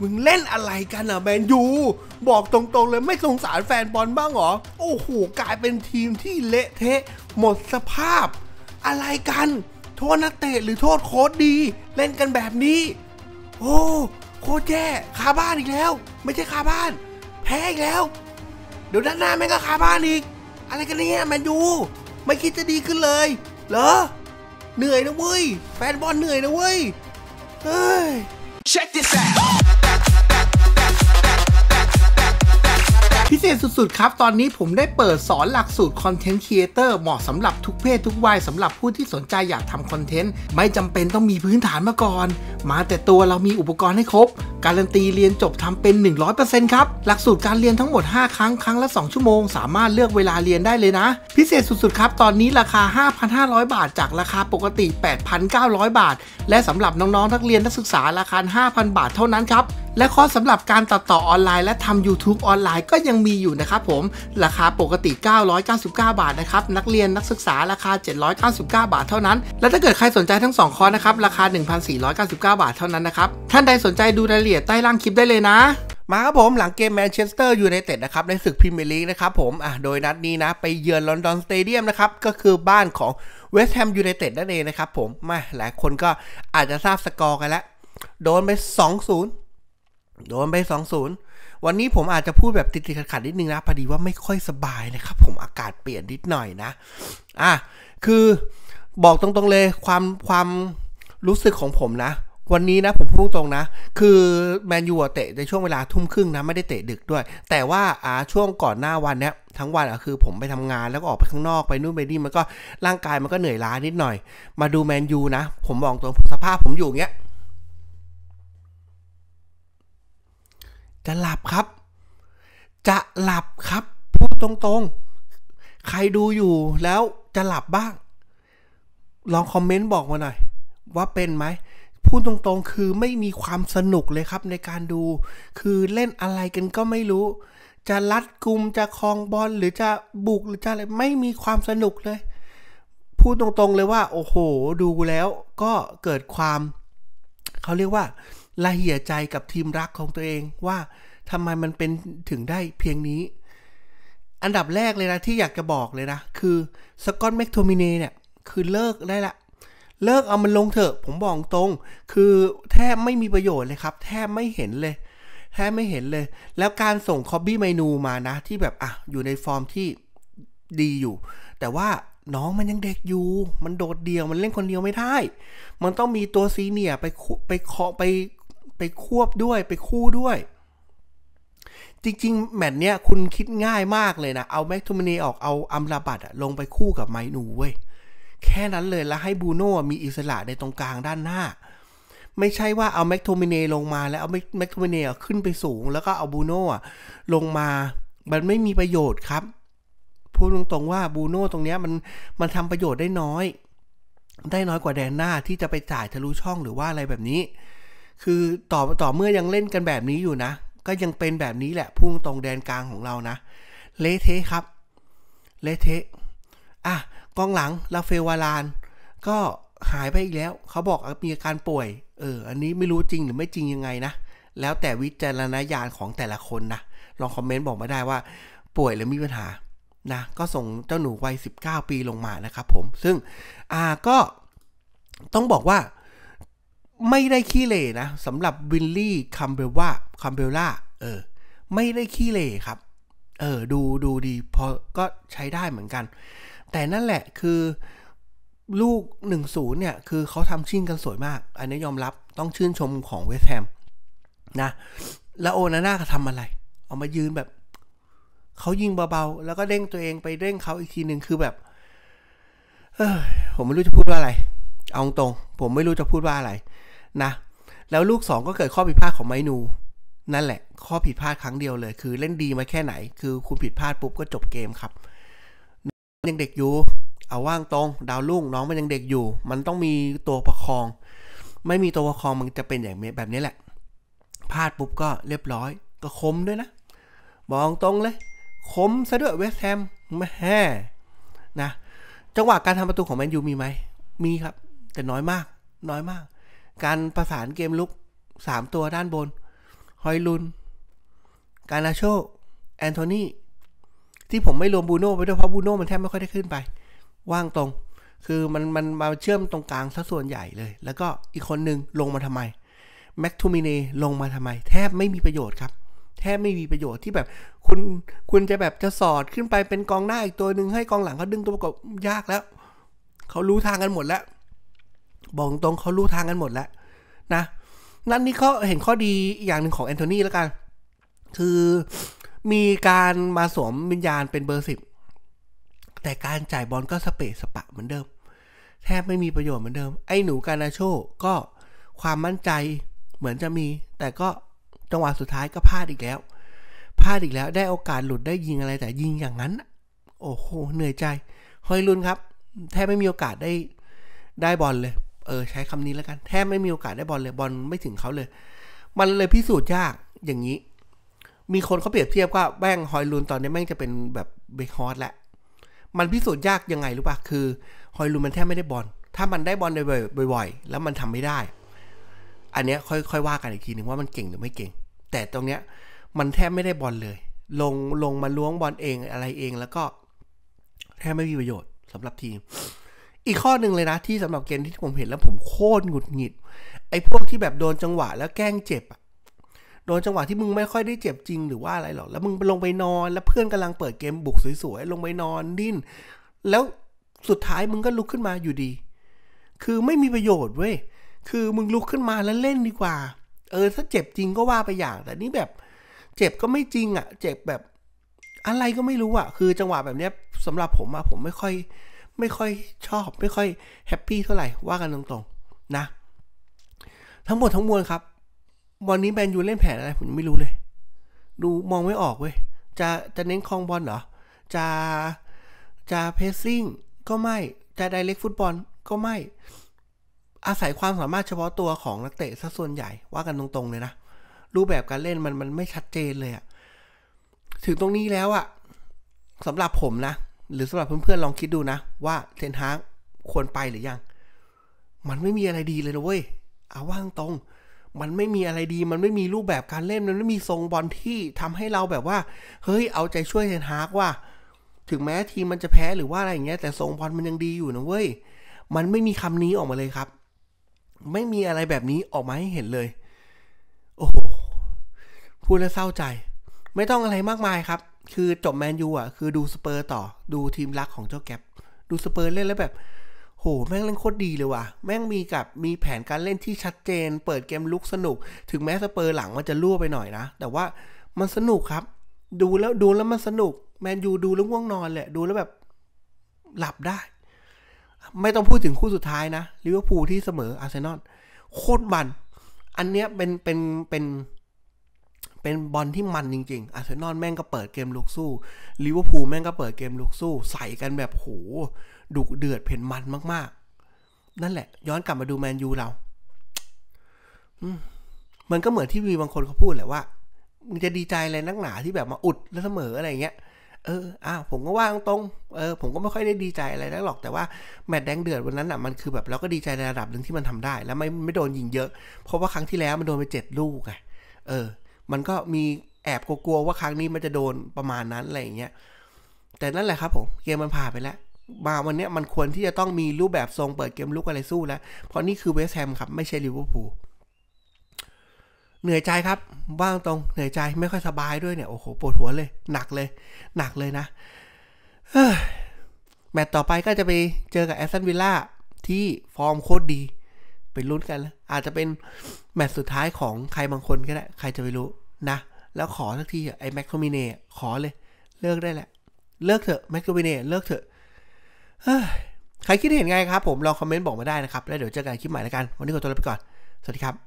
มึงเล่นอะไรกันอ่ะแมนยูบอกตรงๆเลยไม่สงสารแฟนบอลบ้างหรอโอ้โหกลายเป็นทีมที่เละเทะ หมดสภาพ อะไรกัน โทษนักเตะหรือโทษโค้ดดี เล่นกันแบบนี้ โอ้โคแย่คาบ้านอีกแล้ว ไม่ใช่คาบ้านแพ้อีกแล้วเดี๋ยวด้านหน้าแม่งก็คาบ้านอีก อะไรกันเนี่ยแมนยูไม่คิดจะดีขึ้นเลยเหรอ เหนื่อยนะเว้ยแฟนบอลเหนื่อยนะเว้ยเฮ้ย Check this out พิเศษสุดๆครับ ตอนนี้ผมได้เปิดสอนหลักสูตรคอนเทนต์ครีเอเตอร์เหมาะสำหรับทุกเพศทุกวัยสำหรับผู้ที่สนใจอยากทำคอนเทนต์ไม่จำเป็นต้องมีพื้นฐานมาก่อนมาแต่ตัวเรามีอุปกรณ์ให้ครบ การันตีเรียนจบทำเป็น 100%ครับ หลักสูตรการเรียนทั้งหมด 5 ครั้งครั้งละ 2 ชั่วโมง สามารถเลือกเวลาเรียนได้เลยนะ พิเศษสุดๆครับตอนนี้ราคา 5,500 บาท จากราคาปกติ 8,900 บาท และสำหรับน้องๆนักเรียนนักศึกษา ราคา 5,000 บาทเท่านั้นครับและคอร์สสำหรับการตัดต่อออนไลน์และทำ YouTube ออนไลน์ก็ยังมีอยู่นะครับผมราคาปกติ 999 บาทนะครับ นักเรียนนักศึกษา ราคา 799 บาทเท่านั้น และถ้าเกิดใครสนใจทั้ง 2 คอร์สนะครับ ราคา 1,499 บาทเท่านั้นนะครับ ท่านใดสนใจดูรายละเอียดใต้ล่างคลิปได้เลยนะ มาครับผมหลังเกมแมนเชสเตอร์ยูไนเต็ดนะครับ ในศึกพรีเมียร์ลีกนะครับผมอ่ะโดยนัดนี้นะไปเยือนลอนดอนสเตเดียมนะครับก็คือบ้านของเวสต์แฮมยูไนเต็ดนั่นเองนะครับผมมาหลายคนก็อาจจะทราบสกอร์กันแล้วโดนไป2-0โดนไปสองศูนย์วันนี้ผมอาจจะพูดแบบติดๆขัดๆนิดนึงนะ พอดีว่าไม่ค่อยสบายนะครับผมอากาศเปลี่ยนนิดหน่อยนะ อ่ะ คือบอกตรงๆเลยความความรู้สึกของผมนะ วันนี้นะผมพูดตรงนะ คือแมนยูเตะในช่วงเวลาทุ่มครึ่งนะ ไม่ได้เตะดึกด้วย แต่ว่าอ่าช่วงก่อนหน้าวันเนี้ยทั้งวันอะคือผมไปทำงานแล้วก็ออกไปข้างนอกไปนู่นไปนี่มันก็ร่างกายมันก็เหนื่อยล้านิดหน่อย มาดูแมนยูนะผมบอกตรงสภาพผมอยู่เงี้ยจะหลับครับ จะหลับครับ พูดตรงๆ ใครดูอยู่แล้วจะหลับบ้าง ลองคอมเมนต์บอกมาหน่อย ว่าเป็นไหมพูดตรงๆ คือไม่มีความสนุกเลยครับ ในการดู คือเล่นอะไรกันก็ไม่รู้ จะลัดกลุมจะคลองบอลหรือจะบุกหรือจะอะไรไม่มีความสนุกเลย พูดตรงๆ เลยว่าโอ้โห ดูแล้ว ก็เกิดความเขาเรียกว่า ละเหี่ยใจกับทีมรักของตัวเองว่าทำไมมันเป็นถึงได้เพียงนี้ อันดับแรกเลยนะที่อยากจะบอกเลยนะ คือสกอตแมคโทมิเนเนี่ยคือเลิกได้ละ เลิกเอามันลงเถอะผมบอกตรง คือแทบไม่มีประโยชน์เลยครับ แทบไม่เห็นเลย แทบไม่เห็นเลย แล้วการส่งคอบบี้เมนูมานะที่แบบอ่ะอยู่ในฟอร์มที่ดีอยู่ แต่ว่าน้องมันยังเด็กอยู่ มันโดดเดี่ยวมันเล่นคนเดียวไม่ได้ มันต้องมีตัวซีเนียไปไปเคาะไปไปควบด้วยไปคู่ด้วยจริงๆแมตช์เนี้ยคุณคิดง่ายมากเลยนะเอาแม็กทูมินีออกเอาอัมราบัตลงไปคู่กับไมนูเว้ยแค่นั้นเลยแล้วให้บูโน่มีอิสระในตรงกลางด้านหน้า ไม่ใช่ว่าเอาแม็กโูมิเนลงมาแล้วเอาแม็กโูมิเนขึ้นไปสูง แล้วก็เอาบูโน่ลงมา มันไม่มีประโยชน์ครับ พูดตรงๆว่าบูโน่ตรงเนี้ยมันมันทำประโยชน์ได้น้อย ได้น้อยกว่าแดนหน้าที่จะไปจ่ายทะลุช่องหรือว่าอะไรแบบนี้ คือต่อต่อเมื่อยังเล่นกันแบบนี้อยู่นะก็ยังเป็นแบบนี้แหละพุ่งตรงแดนกลางของเรานะ เลเทครับ เลเทอ่ะ กองหลังลาเฟวาราน ก็หายไปอีกแล้ว เขาบอกมีอาการป่วยเอออันนี้ไม่รู้จริงหรือไม่จริงยังไงนะ แล้วแต่วิจารณญาณของแต่ละคนนะลองคอมเมนต์บอกมาได้ว่า ป่วยหรือมีปัญหานะก็ส่งเจ้าหนูวัย19 ปีลงมานะครับผมซึ่งอ่าก็ ต้องบอกว่าไม่ได้ขี้เละนะสำหรับวินลี่คัมเบลว่าคัมเบลล่าเออ ไม่ได้ขี้เละครับ เออ ดูดูดี พอก็ใช้ได้เหมือนกัน แต่นั่นแหละคือลูก 1-0 เนี่ย คือเขาทำชิ่งกันสวยมาก อันนี้ยอมรับต้องชื่นชมของเวสแฮมนะ แล้วโอนาน่าทำอะไรเอามายืนแบบ เขายิงเบาๆ แล้วก็เด้งตัวเองไปเด้งเขาอีกทีหนึ่งคือแบบ เออผมไม่รู้จะพูดว่าอะไร เอาตรง ผมไม่รู้จะพูดว่าอะไรนะแล้วลูก 2 ก็เกิดข้อผิดพลาดของไมนู นั่นแหละ ข้อผิดพลาดครั้งเดียวเลย คือเล่นดีมาแค่ไหน คือคุณผิดพลาดปุ๊บก็จบเกมครับยังเด็กอยู่ เอาว่างตรง ดาวลุ่งน้องมันยังเด็กอยู่ มันต้องมีตัวประคอง ไม่มีตัวประคองมันจะเป็นอย่างแบบนี้แหละพลาดปุ๊บก็เรียบร้อย ก็คมด้วยนะ บอกตรงเลย คมซะด้วยเวสแฮมมาแม่นะจังหวะการทำประตูของแมนยูมีไหมมีครับ แต่น้อยมาก น้อยมากการประสานเกมลุก 3 ตัวด้านบนฮอยลุนกาลนาโชแอนโทนีที่ผมไม่รวมบูโน่ไปด้วยเพราะบูโน่มันแทบไม่ค่อยได้ขึ้นไป ว่างตรง คือมันมันมาเชื่อมตรงกลางซะส่วนใหญ่เลย แล้วก็อีกคนหนึ่งลงมาทำไมแม็กทูมิเน่ลงมาทำไม แทบไม่มีประโยชน์ครับ แทบไม่มีประโยชน์ที่แบบ คุณคุณจะแบบจะสอดขึ้นไปเป็นกองหน้าอีกตัวหนึ่งให้กองหลังเขาดึงตัวประกอบยากแล้วเขารู้ทางกันหมดแล้วบอกตรงเขารู้ทางกันหมดแล้วนะ นั่นนี่เขาเห็นข้อดีอย่างหนึ่งของแอนโทนีแล้วกัน คือมีการมาสวมวิญญาณเป็นเบอร์สิบแต่การจ่ายบอลก็สเปะสปะเหมือนเดิม แทบไม่มีประโยชน์เหมือนเดิม ไอ้หนูกานาโชก็ความมั่นใจเหมือนจะมี แต่ก็จังหวะสุดท้ายก็พลาดอีกแล้ว พลาดอีกแล้วได้โอกาสหลุดได้ยิงอะไรแต่ยิงอย่างนั้น โอ้โหเหนื่อยใจฮอยลุนครับแทบไม่มีโอกาสได้ได้บอลเลยเออใช้คำนี้แล้วกันแทบไม่มีโอกาสได้บอลเลยบอลไม่ถึงเขาเลย มันเลยพิสูจน์ยากอย่างนี้ มีคนเขาเปรียบเทียบว่าแบงฮอยลูนตอนนี้แม่งจะเป็นแบบเบคฮอสแหละมันพิสูจน์ยากยังไงรู้ปะคือฮอยลูนมันแทบไม่ได้บอลถ้ามันได้บอลบ่อยๆ แล้วมันทำไม่ได้ อันเนี้ยค่อยๆว่ากันอีกทีหนึ่งว่ามันเก่งหรือไม่เก่ง แต่ตรงเนี้ยมันแทบไม่ได้บอลเลย ลงลงมาล้วงบอลเองอะไรเองแล้วก็แทบไม่มีประโยชน์สำหรับทีมอีกข้อหนึ่งเลยนะที่สำหรับเกมที่ผมเห็นแล้วผมโคตรหงุดหงิดไอ้พวกที่แบบโดนจังหวะ แล้วแกล้งเจ็บอะโดนจังหวะที่มึงไม่ค่อยได้เจ็บจริงหรือว่าอะไรหรอกแล้ว มึงลงไปนอน แล้วเพื่อนกำลังเปิดเกมบุกสวยๆลงไปนอนดิ้นแล้วสุดท้ายมึงก็ลุกขึ้นมาอยู่ดี คือไม่มีประโยชน์เว้ยคือมึงลุกขึ้นมาแล้วเล่นดีกว่า เออถ้าเจ็บจริงก็ว่าไปอย่าง แต่นี่แบบเจ็บก็ไม่จริงอะ่ะ เจ็บแบบอะไรก็ไม่รู้อะ่ะคือจังหวะแบบเนี้ยสำหรับผมอะผมไม่ค่อยไม่ค่อยชอบ ไม่ค่อยแฮปปี้เท่าไหร่ว่ากันตรง ๆ นะ ทั้งหมดทั้งมวลครับ วันนี้แมนยูเล่นแผนอะไร ผมยังไม่รู้เลย ดูมองไม่ออกเว้ย จะจะเน้นคองบอลเหรอ จะจะเพสซิ่งก็ไม่จะไดเล็กฟุตบอลก็ไม่ อาศัยความสามารถเฉพาะตัวของนักเตะซะส่วนใหญ่ว่ากันตรง ๆ เลยนะ รูปแบบการเล่นมันมันไม่ชัดเจนเลยอะถึงตรงนี้แล้วอะสำหรับผมนะหรือสำหรับเพื่อนๆลองคิดดูนะว่าเทนฮากควรไปหรือยัง มันไม่มีอะไรดีเลยนะเว้ยเอาว่างตรง มันไม่มีอะไรดี มันไม่มีรูปแบบการเล่นมันไม่มีทรงบอลที่ทำให้เราแบบว่า เฮ้ยเอาใจช่วยเทนฮากว่าถึงแม้ทีมมันจะแพ้หรือว่าอะไรอย่างเงี้ยแต่ทรงบอลมันยังดีอยู่นะเว้ยมันไม่มีคำนี้ออกมาเลยครับ ไม่มีอะไรแบบนี้ออกมาให้เห็นเลย โอ้โหพูดแล้วเศร้าใจ ไม่ต้องอะไรมากมายครับคือจบแมนยูอ่ะ คือดูสเปอร์ ต่อดูทีมรักของเจ้าแก็บดูสเปอร์เล่นแล้วแบบ โหแม่งเล่นโคตรดีเลยว่ะ แม่งมีกับ มีแผนการเล่นที่ชัดเจน เปิดเกมลุกสนุก ถึงแม้สเปอร์หลังมันจะรั่วไปหน่อยนะ แต่ว่ามันสนุกครับ ดูแล้วดูแล้วมันสนุกแมนยูดูแล้วง่วงนอนแหละดูแล้วแบบหลับได้ ไม่ต้องพูดถึงคู่สุดท้ายนะลิเวอร์พูลที่เสมออาร์เซนอลโคตรบัน อันเนี้ยเป็นเป็นเป็นปนเป็นบอลที่มันจริงๆอาร์เซนอลแม่งก็เปิดเกมลุกสู้ ลิเวอร์พูลแม่งก็เปิดเกมลุกสู้ใส่กันแบบโห ดุเดือดเผ็ดมันมาก ๆ นั่นแหละ ย้อนกลับมาดู แมนยูเรา มันก็เหมือนที่มีบางคนเขาพูด แหละว่า มึงจะดีใจอะไรนักหนาที่แบบมาอุด แล้วเสมออะไรเงี้ย เอออ้าวผมก็ว่างตรง เออ ผมก็ไม่ค่อยได้ดีใจอะไรนักหรอก แต่ว่าแมตช์แดงเดือดวันนั้นอ่ะ มัน คือแบบเราก็ดีใจในระดับหนึ่งที่มันทำได้ แล้วไม่ไม่โดนยิงเยอะ เพราะว่าครั้งที่แล้วมันโดนไปเจ็ดลูกไงเออมันก็มีแอบกลัวว่าครั้งนี้มันจะโดนประมาณนั้น อะไรอย่างเงี้ย แต่นั่นแหละครับผม เกมมันผ่านไปแล้วมาวันนี้มันควรที่จะต้องมีรูปแบบทรงเปิดเกมลุกอะไรสู้แล้ว เพราะนี่คือเวสแฮมครับ ไม่ใช่ลิเวอร์พูลเหนื่อยใจครับว่างตรงเหนื่อยใจไม่ค่อยสบายด้วยเนี่ยโอ้โหปวดหัวเลยหนักเลย หนักเลยนะแมตต์ต่อไปก็จะไปเจอกับแอสตันวิลล่าที่ฟอร์มโคตรดีไปลุ้นกันอาจจะเป็นแมตช์สุดท้ายของใครบางคนก็ได้ ใครจะไปรู้นะ แล้วขอสักทีไอ้แม็กโทมิเน่ขอเลย เลิกได้แหละ เลิกเถอะแม็กโทมิเน่เลิกเถอะใครคิดเห็นไงครับผม ลองคอมเมนต์บอกมาได้นะครับ แล้วเดี๋ยวเจอกันคลิปใหม่แล้วกัน วันนี้ขอตัวลาไปก่อน สวัสดีครับ